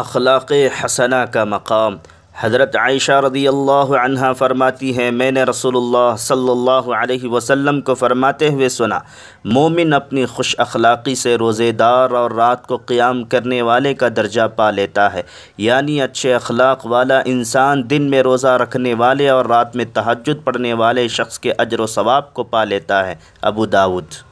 اخلاق حسنہ کا مقام حضرت عائشہ رضی اللہ عنہ فرماتی ہے میں نے رسول اللہ صلی اللہ علیہ وسلم کو فرماتے ہوئے سنا مومن اپنی خوش اخلاقی سے روزے دار اور رات کو قیام کرنے والے کا درجہ پا لیتا ہے یعنی اچھے اخلاق والا انسان دن میں روزہ رکھنے والے اور رات میں تحجد پڑھنے والے شخص کے اجر و ثواب کو پا لیتا ہے ابو داود